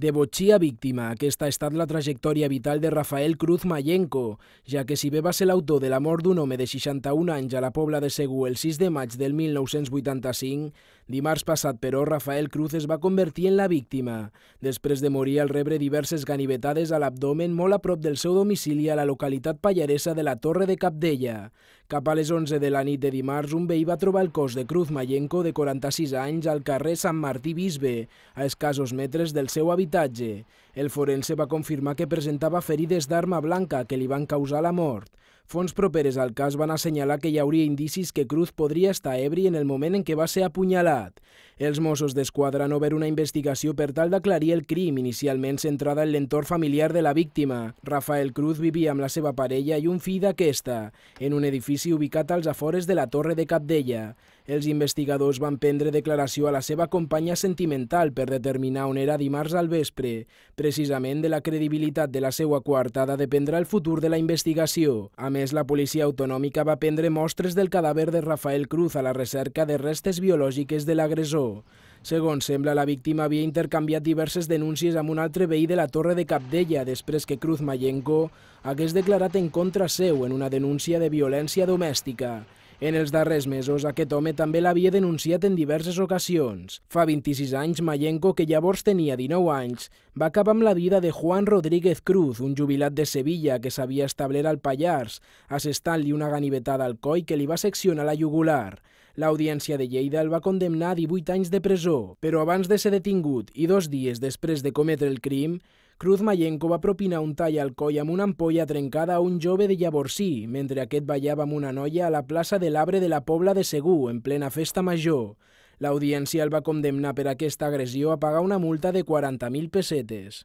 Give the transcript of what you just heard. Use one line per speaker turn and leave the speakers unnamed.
De botxí a víctima, aquesta ha estat la trajectòria vital de Rafael Cruz Mayenco, ja que si bé va ser l'autor de la mort d'un home de 61 anys a la Pobla de Segur el 6 de maig del 1985, dimarts passat, però, Rafael Cruz es va convertir en la víctima, després de morir al rebre diverses ganivetades a l'abdomen molt a prop del seu domicili a la localitat pallaresa de la Torre de Capdella. Cap a les 11 de la nit de dimarts, un veí va trobar el cos de Cruz Mayenco, de 46 anys, al carrer Sant Martí Bisbe, a escassos metres del seu habitatge. El forense va confirmar que presentava ferides d'arma blanca que li van causar la mort. Fons properes al cas van assenyalar que hi hauria indicis que Cruz podria estar ebri en el moment en què va ser apunyalat. Els Mossos d'Esquadra han obert una investigació per tal d'aclarir el crim, inicialment centrada en l'entorn familiar de la víctima. Rafael Cruz vivia amb la seva parella i un fill d'aquesta, en un edifici ubicat als afores de la Torre de Capdella. Els investigadors van prendre declaració a la seva companya sentimental per determinar on era dimarts al vespre. Precisament de la credibilitat de la seva coartada dependrà el futur de la investigació. A més, més, la policia autonòmica va prendre mostres del cadàver de Rafael Cruz a la recerca de restes biològiques de l'agressor. Segons sembla, la víctima havia intercanviat diverses denúncies amb un altre veí de la Torre de Capdella després que Cruz Mayenco hagués declarat en contra seu en una denúncia de violència domèstica. En els darrers mesos, aquest home també l'havia denunciat en diverses ocasions. Fa 26 anys, Mayenco, que llavors tenia 19 anys, va acabar amb la vida de Juan Rodríguez Cruz, un jubilat de Sevilla que s'havia establert al Pallars, assestant-li una ganivetada al coi que li va seccionar la jugular. L'Audiència de Lleida el va condemnar a 18 anys de presó, però abans de ser detingut i dos dies després de cometre el crim, Cruz Mayenco va propinar un tall al coll amb una ampolla trencada a un jove de Llavorsí, mentre aquest ballava amb una noia a la plaça de l'Abre de la Pobla de Segur, en plena festa major. L'audiència el va condemnar per aquesta agressió a pagar una multa de 40.000 pessetes.